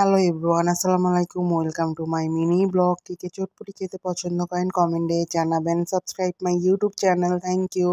hello everyone আসসালামু আলাইকুম welcome to my mini blog কে চটপটি খেতে পছন্দ করেন কমেন্টে জানাবেন subscribe my YouTube channel thank you